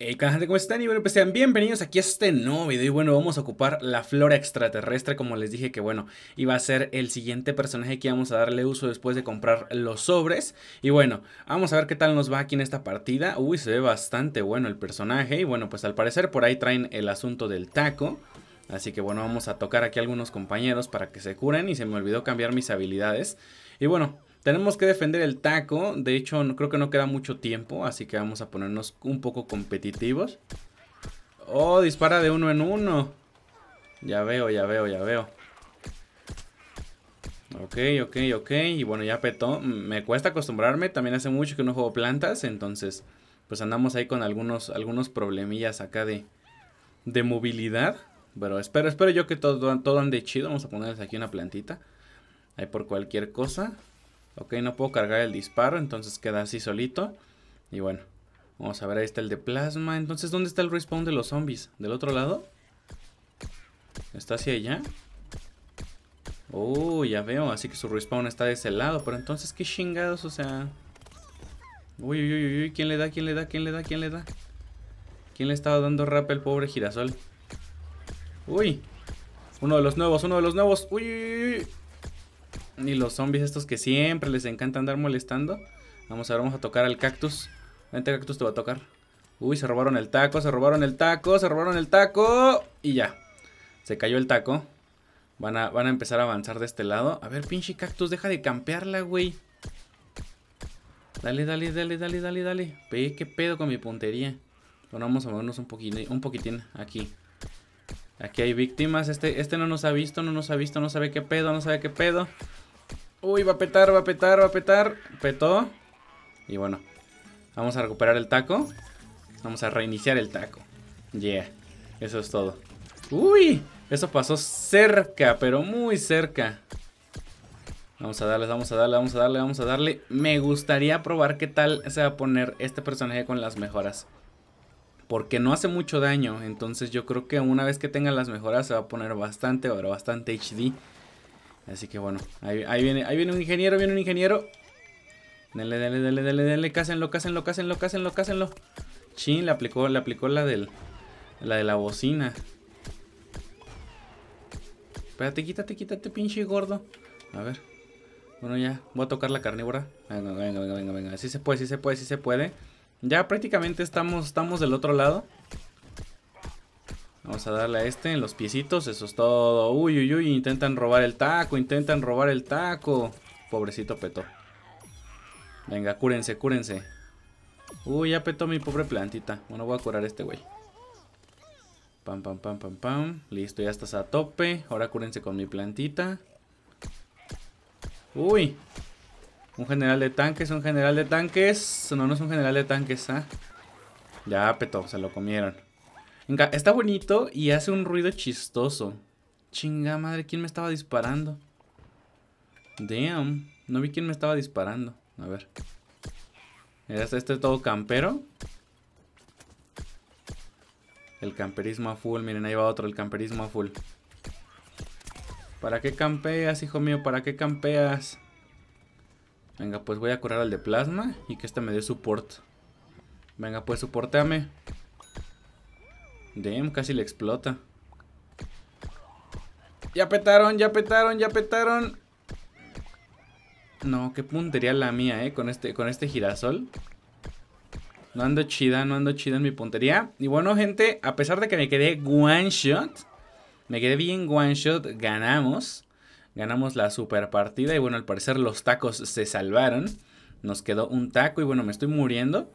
Hey, gente, ¿cómo están? Y bueno, pues sean bienvenidos aquí a este nuevo video. Y bueno, vamos a ocupar la flora extraterrestre, como les dije que bueno, iba a ser el siguiente personaje que íbamos a darle uso después de comprar los sobres. Y bueno, vamos a ver qué tal nos va aquí en esta partida. Uy, se ve bastante bueno el personaje. Y bueno, pues al parecer por ahí traen el asunto del taco. Así que bueno, vamos a tocar aquí algunos compañeros para que se curen. Y se me olvidó cambiar mis habilidades. Y bueno, tenemos que defender el taco. De hecho, creo que no queda mucho tiempo. Así que vamos a ponernos un poco competitivos. Oh, dispara de uno en uno. Ya veo, ya veo, ya veo. Ok, ok, ok. Y bueno, ya petó. Mm, me cuesta acostumbrarme. También hace mucho que no juego plantas. Entonces, pues andamos ahí con algunos, algunos problemillas acá de, de movilidad. Pero espero, espero yo que todo, todo ande chido. Vamos a ponerles aquí una plantita. Ahí por cualquier cosa. Ok, no puedo cargar el disparo, entonces queda así solito. Y bueno, vamos a ver, ahí está el de plasma. Entonces, ¿dónde está el respawn de los zombies? ¿Del otro lado? ¿Está hacia allá? Uy, oh, ya veo, así que su respawn está de ese lado. Pero entonces, ¿qué chingados? O sea... Uy, uy, uy, uy, ¿quién le da? ¿Quién le da? ¿Quién le da? ¿Quién le da? ¿Quién le estaba dando rap al pobre girasol? Uy, uno de los nuevos, uno de los nuevos. Uy, uy. Y los zombies estos que siempre les encanta andar molestando. Vamos a ver, vamos a tocar al cactus. Vente, cactus, te va a tocar. Uy, se robaron el taco, se robaron el taco, se robaron el taco. Y ya. Se cayó el taco. Van a, van a empezar a avanzar de este lado. A ver, pinche cactus, deja de campearla, güey. Dale, dale, dale, dale, dale, dale. qué pedo con mi puntería. Bueno, vamos a movernos un poquitín, un poquitín aquí. Aquí hay víctimas. Este, este no nos ha visto, no nos ha visto, no sabe qué pedo, no sabe qué pedo. Uy, va a petar, va a petar, va a petar. Petó. Y bueno, vamos a recuperar el taco. Vamos a reiniciar el taco. Yeah, eso es todo. Uy, eso pasó cerca, pero muy cerca. Vamos a darle, vamos a darle, vamos a darle, vamos a darle. Me gustaría probar qué tal se va a poner este personaje con las mejoras. Porque no hace mucho daño, entonces yo creo que una vez que tenga las mejoras se va a poner bastante, pero bastante HD. Así que bueno, ahí, viene, ahí viene un ingeniero, viene un ingeniero. Dale, dale, dale, dale, dale, cásenlo, cásenlo, cásenlo, cásenlo, cásenlo. Chin, le aplicó, le aplicó la del. La de la bocina. Espérate, quítate, quítate, pinche gordo. A ver. Bueno, ya. Voy a tocar la carnívora. Venga, venga, venga, venga, venga. Sí se puede, sí se puede, sí se puede. Ya prácticamente estamos, estamos del otro lado. Vamos a darle a este en los piecitos, eso es todo. Uy, uy, uy, intentan robar el taco, intentan robar el taco. Pobrecito Peto. Venga, cúrense, cúrense. Uy, ya petó mi pobre plantita. Bueno, voy a curar a este güey. Pam, pam, pam, pam, pam. Listo, ya estás a tope. Ahora cúrense con mi plantita. Uy. Un general de tanques, un general de tanques. No, no es un general de tanques, ¿ah? Ya, petó, se lo comieron. Está bonito y hace un ruido chistoso. Chinga madre, ¿quién me estaba disparando? Damn, no vi quién me estaba disparando. A ver. Este, este es todo campero. El camperismo a full, miren, ahí va otro, el camperismo a full. ¿Para qué campeas, hijo mío? ¿Para qué campeas? Venga, pues voy a curar al de plasma y que este me dé support. Venga, pues, soportame. Dem, casi le explota. Ya petaron, ya petaron, ya petaron. No, qué puntería la mía, eh, con este, con este girasol. No ando chida, no ando chida en mi puntería. Y bueno, gente, a pesar de que me quedé one shot, me quedé bien one shot, ganamos. Ganamos la super partida y bueno, al parecer los tacos se salvaron. Nos quedó un taco y bueno, me estoy muriendo.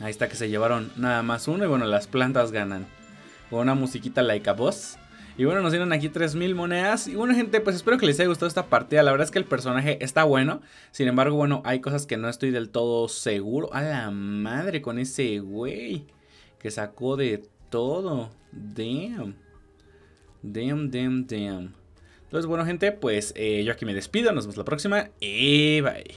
Ahí está que se llevaron nada más uno y bueno, las plantas ganan. Con una musiquita like a boss. Y bueno, nos dieron aquí 3000 monedas. Y bueno, gente, pues espero que les haya gustado esta partida. La verdad es que el personaje está bueno. Sin embargo, bueno, hay cosas que no estoy del todo seguro. A la madre con ese güey. Que sacó de todo. Damn. Damn, damn, damn. Entonces, bueno, gente, pues eh, yo aquí me despido. Nos vemos la próxima. Y bye.